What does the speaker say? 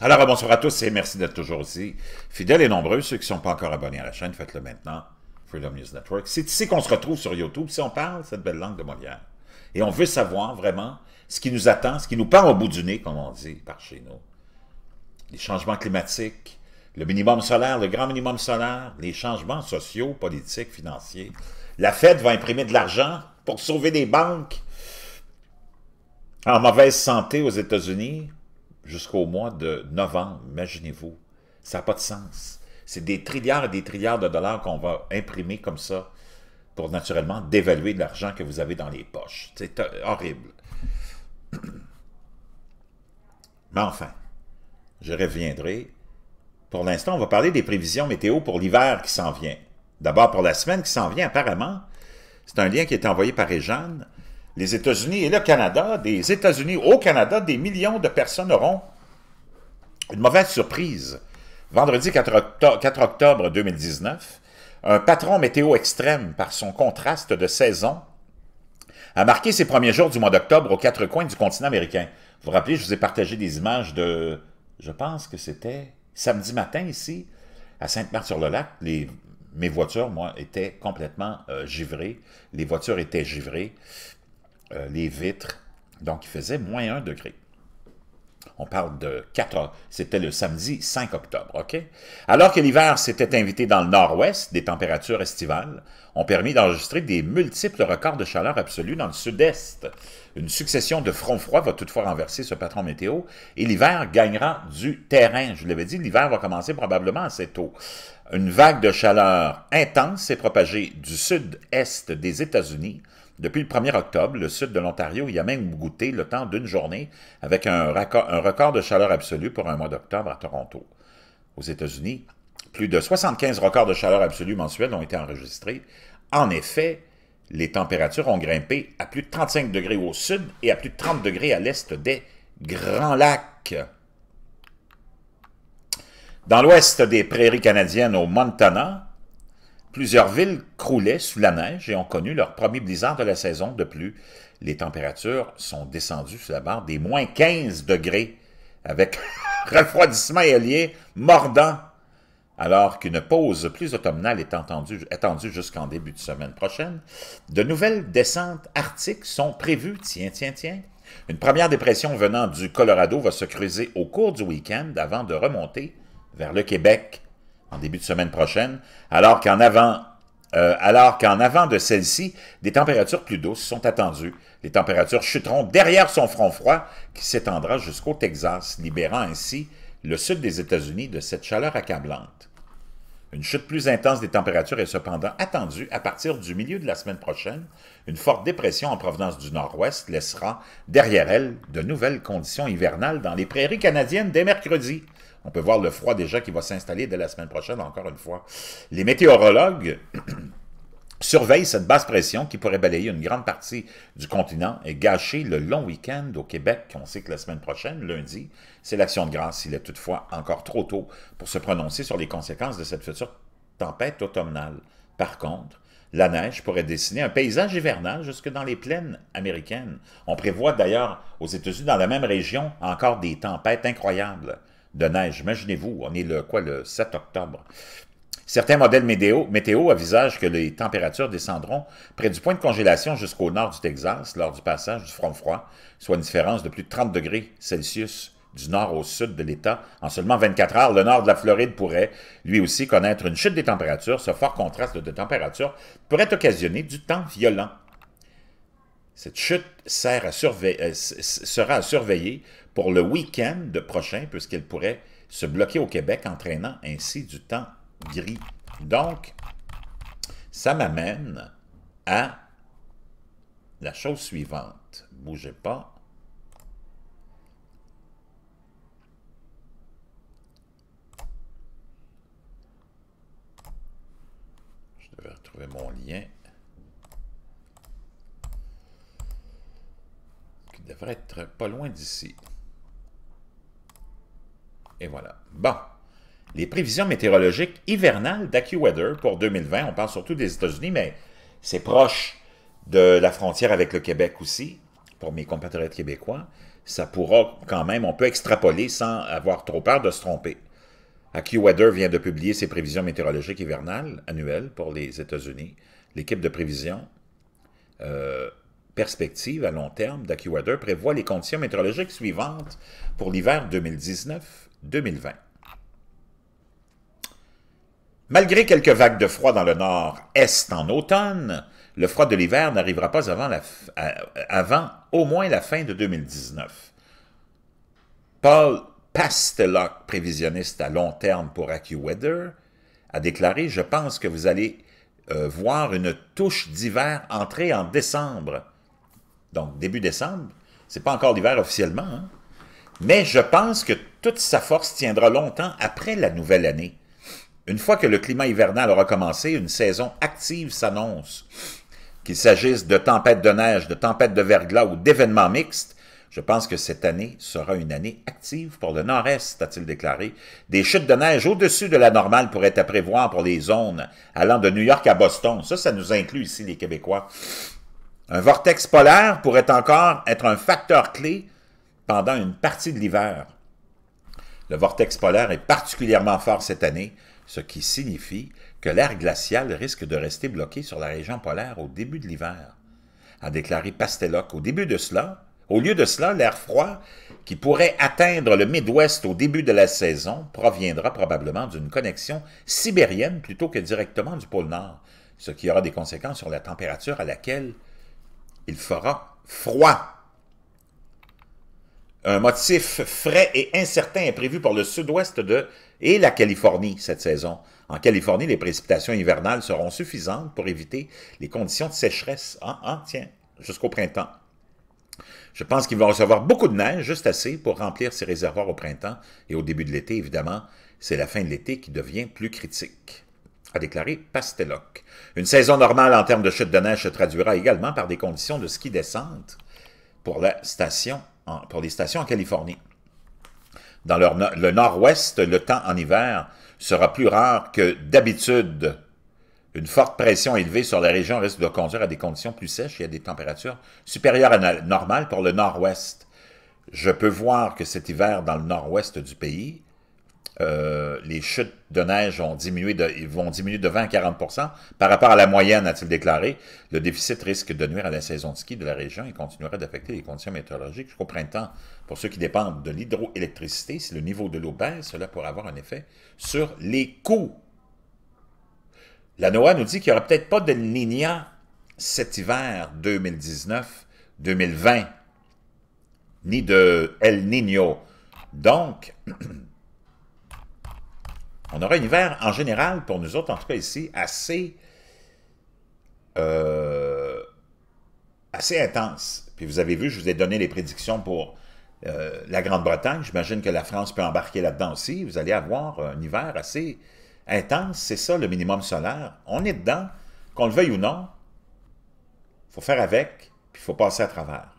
Alors, bonsoir à tous et merci d'être toujours aussi fidèles et nombreux. Ceux qui ne sont pas encore abonnés à la chaîne, faites-le maintenant. Freedom News Network. C'est ici qu'on se retrouve sur YouTube, si on parle cette belle langue de Molière. Et on veut savoir vraiment ce qui nous attend, ce qui nous part au bout du nez, comme on dit par chez nous. Les changements climatiques, le minimum solaire, le grand minimum solaire, les changements sociaux, politiques, financiers. La Fed va imprimer de l'argent pour sauver des banques en mauvaise santé aux États-Unis jusqu'au mois de novembre, imaginez-vous. Ça n'a pas de sens. C'est des trilliards et des trilliards de dollars qu'on va imprimer comme ça pour naturellement dévaluer l'argent que vous avez dans les poches. C'est horrible. Mais enfin, je reviendrai. Pour l'instant, on va parler des prévisions météo pour l'hiver qui s'en vient. D'abord pour la semaine qui s'en vient, apparemment. C'est un lien qui est envoyé par Ejeanne les États-Unis et le Canada, des États-Unis au Canada, des millions de personnes auront une mauvaise surprise. Vendredi 4 octobre, 2019, un patron météo extrême par son contraste de saison a marqué ses premiers jours du mois d'octobre aux quatre coins du continent américain. Vous vous rappelez, je vous ai partagé des images de, je pense que c'était samedi matin ici, à Sainte-Marthe-sur-le-Lac. mes voitures, moi, étaient complètement euh, givrées. Les voitures étaient givrées. Euh, les vitres. Donc, il faisait moins 1 degré. On parle de 4, c'était le samedi 5 octobre, OK? Alors que l'hiver s'était invité dans le nord-ouest, des températures estivales ont permis d'enregistrer des multiples records de chaleur absolue dans le sud-est. Une succession de fronts froids va toutefois renverser ce patron météo et l'hiver gagnera du terrain. Je vous l'avais dit, l'hiver va commencer probablement assez tôt. Une vague de chaleur intense s'est propagée du sud-est des États-Unis depuis le 1er octobre, le sud de l'Ontario y a même goûté le temps d'une journée avec un, record de chaleur absolue pour un mois d'octobre à Toronto. Aux États-Unis, plus de 75 records de chaleur absolue mensuels ont été enregistrés. En effet, les températures ont grimpé à plus de 35 degrés au sud et à plus de 30 degrés à l'est des Grands Lacs. Dans l'ouest des prairies canadiennes au Montana, Plusieurs villes croulaient sous la neige et ont connu leur premier blizzard de la saison. De plus, les températures sont descendues sous la barre des moins 15 degrés, avec refroidissement aérien mordant, alors qu'une pause plus automnale est attendue, attendue jusqu'en début de semaine prochaine. De nouvelles descentes arctiques sont prévues, tiens, tiens, tiens. Une première dépression venant du Colorado va se creuser au cours du week-end avant de remonter vers le Québec en début de semaine prochaine, euh, alors qu'en avant, de celle-ci, des températures plus douces sont attendues. Les températures chuteront derrière son front froid qui s'étendra jusqu'au Texas, libérant ainsi le sud des États-Unis de cette chaleur accablante. Une chute plus intense des températures est cependant attendue à partir du milieu de la semaine prochaine. Une forte dépression en provenance du nord-ouest laissera derrière elle de nouvelles conditions hivernales dans les prairies canadiennes dès mercredi. On peut voir le froid déjà qui va s'installer dès la semaine prochaine, encore une fois. Les météorologues surveillent cette basse pression qui pourrait balayer une grande partie du continent et gâcher le long week-end au Québec. On sait que la semaine prochaine, lundi, c'est l'action de grâce. Il est toutefois encore trop tôt pour se prononcer sur les conséquences de cette future tempête automnale. Par contre, la neige pourrait dessiner un paysage hivernal jusque dans les plaines américaines. On prévoit d'ailleurs aux États-Unis, dans la même région, encore des tempêtes incroyables de neige. Imaginez-vous, on est le, quoi, le 7 octobre. Certains modèles météo, météo, avisagent que les températures descendront près du point de congélation jusqu'au nord du Texas lors du passage du front froid, soit une différence de plus de 30 degrés Celsius du nord au sud de l'État en seulement 24 heures. Le nord de la Floride pourrait, lui aussi, connaître une chute des températures. Ce fort contraste de température pourrait occasionner du temps violent cette chute euh, sera à surveiller pour le week-end prochain, puisqu'elle pourrait se bloquer au Québec, entraînant ainsi du temps gris. Donc, ça m'amène à la chose suivante. Bougez pas. Je devais retrouver mon lien. être pas loin d'ici. Et voilà. Bon. Les prévisions météorologiques hivernales d'AccuWeather pour 2020, on parle surtout des États-Unis, mais c'est proche de la frontière avec le Québec aussi, pour mes compatriotes québécois. Ça pourra quand même, on peut extrapoler sans avoir trop peur de se tromper. AccuWeather vient de publier ses prévisions météorologiques hivernales annuelles pour les États-Unis. L'équipe de prévision euh, perspective à long terme d'AccuWeather prévoit les conditions météorologiques suivantes pour l'hiver 2019-2020. Malgré quelques vagues de froid dans le nord-est en automne, le froid de l'hiver n'arrivera pas avant, au moins la fin de 2019. Paul Pastelock, prévisionniste à long terme pour AccuWeather, a déclaré « Je pense que vous allez euh, voir une touche d'hiver entrer en décembre donc début décembre. C'est pas encore l'hiver officiellement, hein. mais je pense que toute sa force tiendra longtemps après la nouvelle année. Une fois que le climat hivernal aura commencé, une saison active s'annonce. Qu'il s'agisse de tempêtes de neige, de tempêtes de verglas ou d'événements mixtes, je pense que cette année sera une année active pour le nord-est, a-t-il déclaré. Des chutes de neige au-dessus de la normale pourraient être à prévoir pour les zones allant de New York à Boston. Ça, ça nous inclut ici, les Québécois. Un vortex polaire pourrait encore être un facteur clé pendant une partie de l'hiver. Le vortex polaire est particulièrement fort cette année, ce qui signifie que l'air glacial risque de rester bloqué sur la région polaire au début de l'hiver, a déclaré Pasteloc. Au début de cela, au lieu de cela, l'air froid qui pourrait atteindre le Midwest au début de la saison proviendra probablement d'une connexion sibérienne plutôt que directement du pôle Nord, ce qui aura des conséquences sur la température à laquelle il fera froid. Un motif frais et incertain est prévu pour le sud-ouest de et la Californie cette saison. En Californie, les précipitations hivernales seront suffisantes pour éviter les conditions de sécheresse en, ah, en ah, tiens, jusqu'au printemps. Je pense qu'il va recevoir beaucoup de neige, juste assez pour remplir ses réservoirs au printemps et au début de l'été, évidemment. C'est la fin de l'été qui devient plus critique a déclaré Pasteloc. Une saison normale en termes de chute de neige se traduira également par des conditions de ski descente pour, la station les stations en Californie. Dans le nord-ouest, le temps en hiver sera plus rare que d'habitude. Une forte pression élevée sur la région risque de conduire à des conditions plus sèches et à des températures supérieures à la normale pour le nord-ouest. Je peux voir que cet hiver dans le nord-ouest du pays, euh, les chutes de neige ont diminué vont diminuer de 20 à 40 par rapport à la moyenne, a-t-il déclaré. Le déficit risque de nuire à la saison de ski de la région et continuera d'affecter les conditions météorologiques jusqu'au printemps. Pour ceux qui dépendent de l'hydroélectricité, si le niveau de l'eau baisse, cela pourrait avoir un effet sur les coûts. La NOAA nous dit qu'il n'y aura peut-être pas de Niña cet hiver 2019-2020, ni de El Niño. Donc, On aura un hiver, en général, pour nous autres, en tout cas ici, assez, euh, assez intense. Puis vous avez vu, je vous ai donné les prédictions pour euh, la Grande-Bretagne. J'imagine que la France peut embarquer là-dedans aussi. Vous allez avoir un hiver assez intense. C'est ça, le minimum solaire. On est dedans, qu'on le veuille ou non. Il faut faire avec, puis il faut passer à travers.